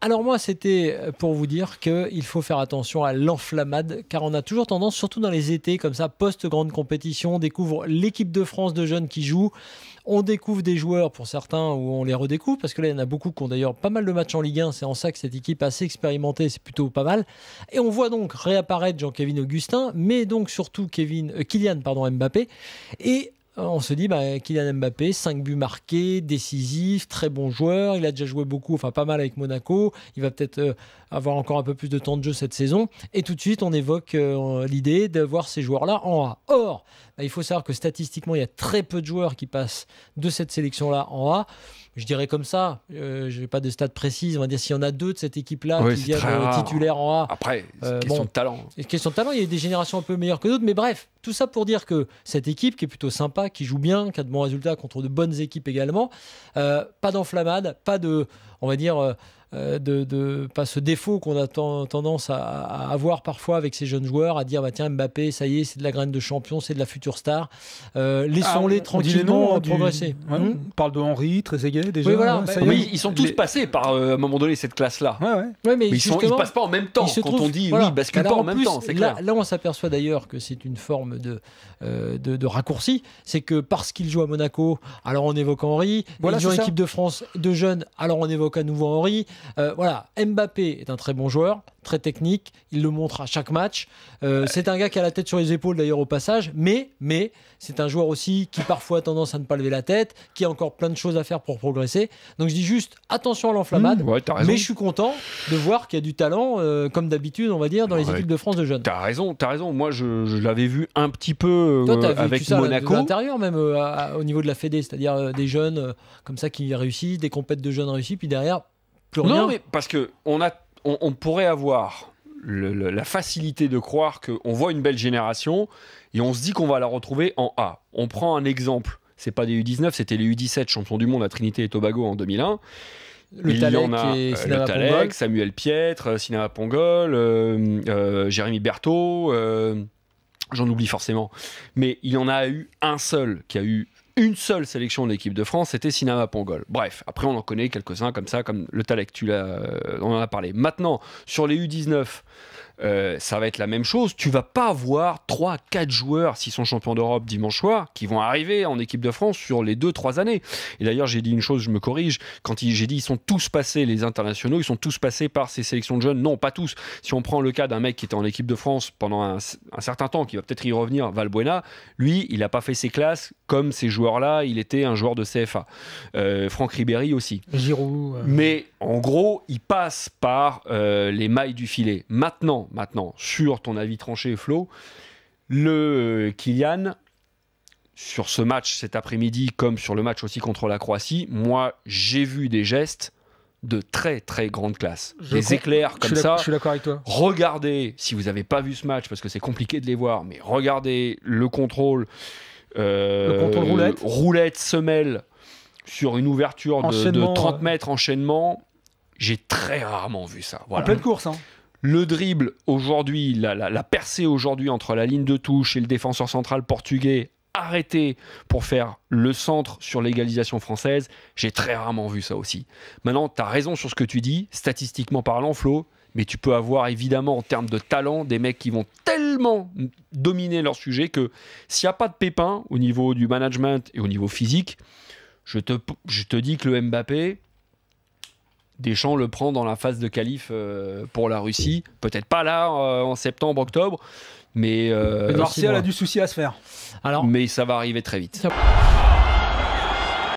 Alors moi, c'était pour vous dire qu'il faut faire attention à l'enflammade, car on a toujours tendance, surtout dans les étés, comme ça, post-grande compétition, on découvre l'équipe de France de jeunes qui joue, on découvre des joueurs pour certains ou on les redécouvre, parce que là, il y en a beaucoup qui ont d'ailleurs pas mal de matchs en Ligue 1, c'est en ça que cette équipe assez expérimentée, c'est plutôt pas mal. Et on voit donc réapparaître Jean-Kevin Augustin, mais donc surtout Kevin, euh, Kylian pardon, Mbappé, et euh, on se dit bah, Kylian Mbappé, 5 buts marqués, décisif, très bon joueur, il a déjà joué beaucoup, enfin pas mal avec Monaco, il va peut-être euh, avoir encore un peu plus de temps de jeu cette saison, et tout de suite on évoque euh, l'idée d'avoir ces joueurs-là en A. Or, bah, il faut savoir que statistiquement, il y a très peu de joueurs qui passent de cette sélection-là en A. Je dirais comme ça, je n'ai pas de stade précises, on va dire s'il y en a deux de cette équipe-là qui viennent titulaire en A. Après, question bon, de talent. Question de talent, il y a des générations un peu meilleures que d'autres, mais bref, tout ça pour dire que cette équipe, qui est plutôt sympa, qui joue bien, qui a de bons résultats contre de bonnes équipes également, euh, pas d'enflammade, pas de, on va dire, euh, euh, de, pas ce défaut qu'on a tendance à, avoir parfois avec ces jeunes joueurs, à dire bah tiens Mbappé, ça y est, c'est de la graine de champion, c'est de la future star. Euh, laissons-les ah, tranquillement hein, progresser. Hum on parle de Henri, Trezeguet déjà. mais hein, ils, sont tous passés par euh, à un moment donné cette classe-là. mais, ils, sont, passent pas en même temps. Quand on dit oui, en, même temps. Clair. Là, on s'aperçoit d'ailleurs que c'est une forme de, de, raccourci. C'est que parce qu'il joue à Monaco, alors on évoque Henri. Voilà, ils jouent en équipe de France de jeunes, alors on évoque à nouveau Henri. Euh, voilà, Mbappé est un très bon joueur, très technique, il le montre à chaque match. Euh, c'est un gars qui a la tête sur les épaules d'ailleurs au passage, mais, mais c'est un joueur aussi qui parfois a tendance à ne pas lever la tête, qui a encore plein de choses à faire pour progresser. Donc je dis juste attention à l'enflammade, mmh, mais je suis content de voir qu'il y a du talent, euh, comme d'habitude, on va dire, dans les équipes de France de jeunes. T'as raison, t'as raison. Moi, je, l'avais vu un petit peu Toi, avec ça, Monaco. l'intérieur même, au niveau de la Fédé, c'est-à-dire des jeunes comme ça qui réussissent, des compètes de jeunes réussis puis derrière non, mais parce que on, a, on, pourrait avoir la facilité de croire qu'on voit une belle génération et on se dit qu'on va la retrouver en A. On prend un exemple. C'est pas des U19, c'était les U17 champions du monde à Trinité et Tobago en 2001. Le en a, euh, Samuel Pietre, Cinéma euh, Pongol, euh, Jérémy Berthaud, j'en oublie forcément. Mais il y en a eu un seul qui a eu une seule sélection de l'équipe de France, c'était Sinama Pongol. Bref, après on en connaît quelques-uns comme ça, comme le Talek, tu euh, on en a parlé. Maintenant, sur les U19, euh, ça va être la même chose. Tu vas pas avoir trois, quatre joueurs, s'ils sont champions d'Europe dimanche soir, qui vont arriver en équipe de France sur les deux, trois années. Et d'ailleurs, j'ai dit une chose, je me corrige, quand j'ai dit ils sont tous passés, les internationaux, ils sont tous passés par ces sélections de jeunes. Non, pas tous. Si on prend le cas d'un mec qui était en équipe de France pendant un, certain temps, qui va peut-être y revenir, Valbuena, lui, il n'a pas fait ses classes comme ses joueurs là il était un joueur de CFA. Euh, Franck Ribéry aussi. Giroud. Euh. Mais en gros, il passe par euh, les mailles du filet. Maintenant, maintenant, sur ton avis tranché, Flo, le Kylian, sur ce match cet après-midi, comme sur le match aussi contre la Croatie, moi, j'ai vu des gestes de très très grande classe. Les des éclairs comme ça. Je suis d'accord avec toi. Regardez, si vous n'avez pas vu ce match, parce que c'est compliqué de les voir, mais regardez le contrôle. Euh, euh, roulette. semelle, sur une ouverture de, 30 euh. mètres, enchaînement. J'ai très rarement vu ça. Voilà. En pleine course, hein. Le dribble aujourd'hui, la, percée aujourd'hui entre la ligne de touche et le défenseur central portugais arrêté pour faire le centre sur l'égalisation française, j'ai très rarement vu ça aussi. Maintenant, tu as raison sur ce que tu dis, statistiquement parlant, Flo, mais tu peux avoir évidemment en termes de talent des mecs qui vont tellement dominer leur sujet que s'il n'y a pas de pépin au niveau du management et au niveau physique, je te, je te dis que le Mbappé, Deschamps le prend dans la phase de qualif euh, pour la Russie. Peut-être pas là euh, en septembre, octobre, mais. Euh, Martial a du souci à se faire. Alors, mais ça va arriver très vite.